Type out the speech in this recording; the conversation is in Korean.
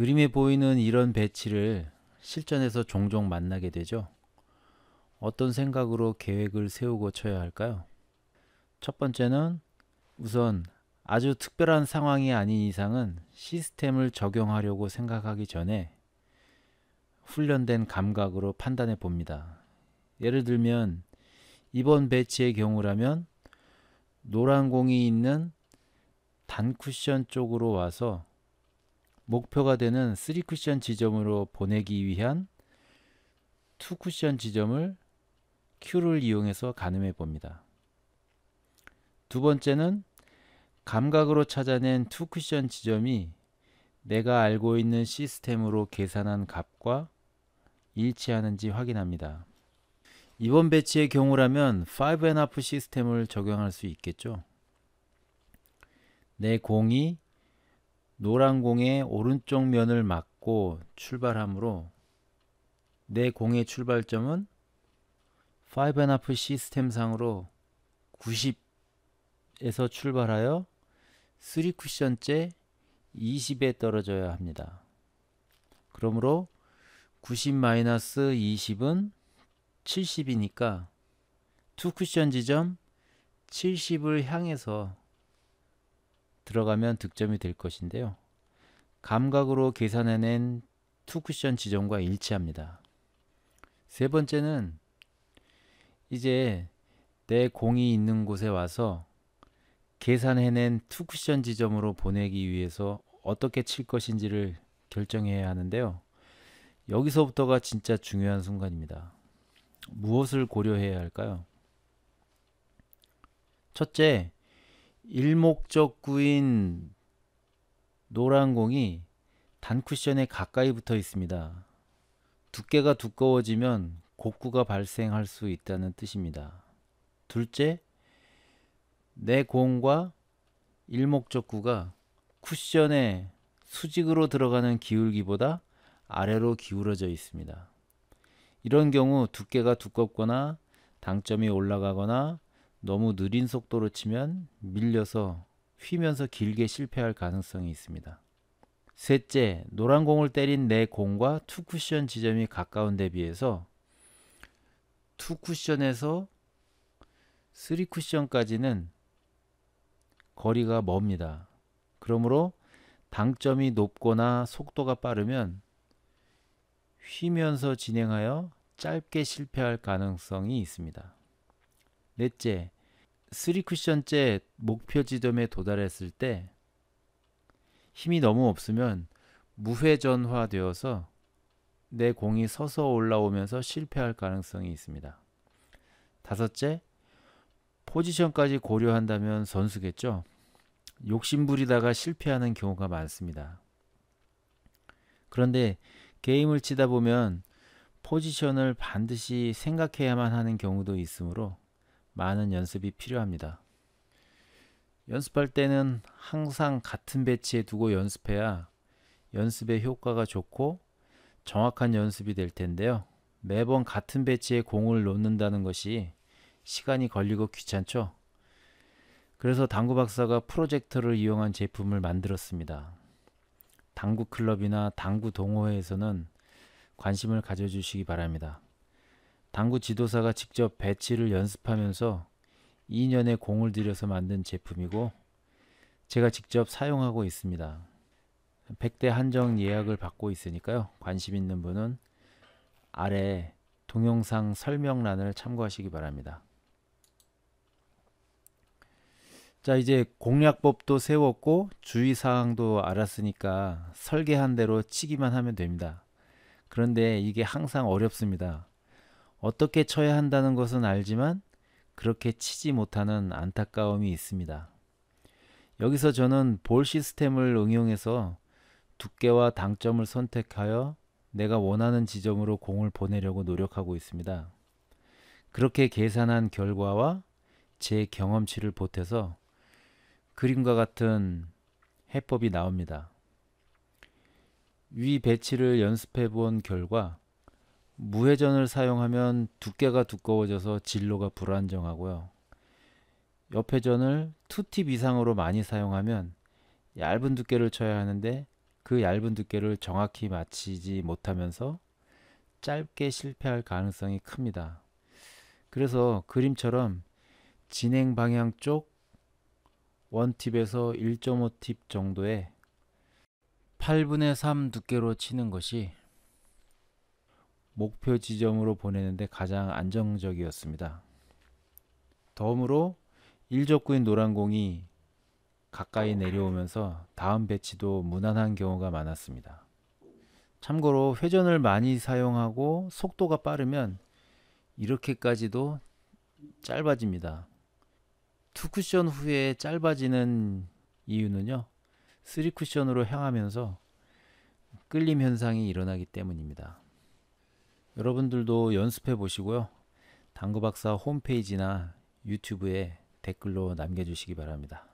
그림에 보이는 이런 배치를 실전에서 종종 만나게 되죠. 어떤 생각으로 계획을 세우고 쳐야 할까요? 첫 번째는 우선 아주 특별한 상황이 아닌 이상은 시스템을 적용하려고 생각하기 전에 훈련된 감각으로 판단해 봅니다. 예를 들면 이번 배치의 경우라면 노란 공이 있는 단쿠션 쪽으로 와서 목표가 되는 3쿠션 지점으로 보내기 위한 2쿠션 지점을 Q를 이용해서 가늠해 봅니다. 두 번째는 감각으로 찾아낸 2쿠션 지점이 내가 알고 있는 시스템으로 계산한 값과 일치하는지 확인합니다. 이번 배치의 경우라면 5 a n 시스템을 적용할 수 있겠죠. 내 공이 노란 공의 오른쪽 면을 맞고 출발하므로 내 공의 출발점은 5.5 시스템상으로 90에서 출발하여 3쿠션째 20에 떨어져야 합니다. 그러므로 90-20은 70이니까 2쿠션 지점 70을 향해서 들어가면 득점이 될 것인데요. 감각으로 계산해낸 투쿠션 지점과 일치합니다. 세 번째는 이제 내 공이 있는 곳에 와서 계산해낸 투쿠션 지점으로 보내기 위해서 어떻게 칠 것인지를 결정해야 하는데요. 여기서부터가 진짜 중요한 순간입니다. 무엇을 고려해야 할까요? 첫째, 일목적구인 노란 공이 단쿠션에 가까이 붙어 있습니다. 두께가 두꺼워지면 곡구가 발생할 수 있다는 뜻입니다. 둘째, 내 공과 일목적구가 쿠션에 수직으로 들어가는 기울기보다 아래로 기울어져 있습니다. 이런 경우 두께가 두껍거나 당점이 올라가거나 너무 느린 속도로 치면 밀려서 휘면서 길게 실패할 가능성이 있습니다. 셋째, 노란 공을 때린 내 공과 투 쿠션 지점이 가까운 데 비해서 투 쿠션에서 쓰리 쿠션까지는 거리가 멉니다. 그러므로 당점이 높거나 속도가 빠르면 휘면서 진행하여 짧게 실패할 가능성이 있습니다. 넷째, 3쿠션째 목표 지점에 도달했을 때 힘이 너무 없으면 무회전화되어서 내 공이 서서 올라오면서 실패할 가능성이 있습니다. 다섯째, 포지션까지 고려한다면 선수겠죠? 욕심부리다가 실패하는 경우가 많습니다. 그런데 게임을 치다 보면 포지션을 반드시 생각해야만 하는 경우도 있으므로 많은 연습이 필요합니다. 연습할 때는 항상 같은 배치에 두고 연습해야 연습의 효과가 좋고 정확한 연습이 될 텐데요. 매번 같은 배치에 공을 놓는다는 것이 시간이 걸리고 귀찮죠. 그래서 당구 박사가 프로젝터를 이용한 제품을 만들었습니다. 당구 클럽이나 당구 동호회에서는 관심을 가져주시기 바랍니다. 당구 지도사가 직접 배치를 연습하면서 2년의 공을 들여서 만든 제품이고 제가 직접 사용하고 있습니다. 100대 한정 예약을 받고 있으니까요. 관심 있는 분은 아래 동영상 설명란을 참고하시기 바랍니다. 자 이제 공략법도 세웠고 주의사항도 알았으니까 설계한 대로 치기만 하면 됩니다. 그런데 이게 항상 어렵습니다. 어떻게 쳐야 한다는 것은 알지만 그렇게 치지 못하는 안타까움이 있습니다. 여기서 저는 볼 시스템을 응용해서 두께와 당점을 선택하여 내가 원하는 지점으로 공을 보내려고 노력하고 있습니다. 그렇게 계산한 결과와 제 경험치를 보태서 그림과 같은 해법이 나옵니다. 위 배치를 연습해 본 결과 무회전을 사용하면 두께가 두꺼워져서 진로가 불안정하고요. 옆회전을 2팁 이상으로 많이 사용하면 얇은 두께를 쳐야 하는데 그 얇은 두께를 정확히 맞히지 못하면서 짧게 실패할 가능성이 큽니다. 그래서 그림처럼 진행 방향 쪽1팁에서 1.5팁 정도의 8분의 3 두께로 치는 것이 목표 지점으로 보내는데 가장 안정적이었습니다. 덤으로 1족구인 노란공이 가까이 내려오면서 다음 배치도 무난한 경우가 많았습니다. 참고로 회전을 많이 사용하고 속도가 빠르면 이렇게까지도 짧아집니다. 투쿠션 후에 짧아지는 이유는요. 쓰쿠션으로 향하면서 끌림 현상이 일어나기 때문입니다. 여러분들도 연습해 보시고요. 당구박사 홈페이지나 유튜브에 댓글로 남겨주시기 바랍니다.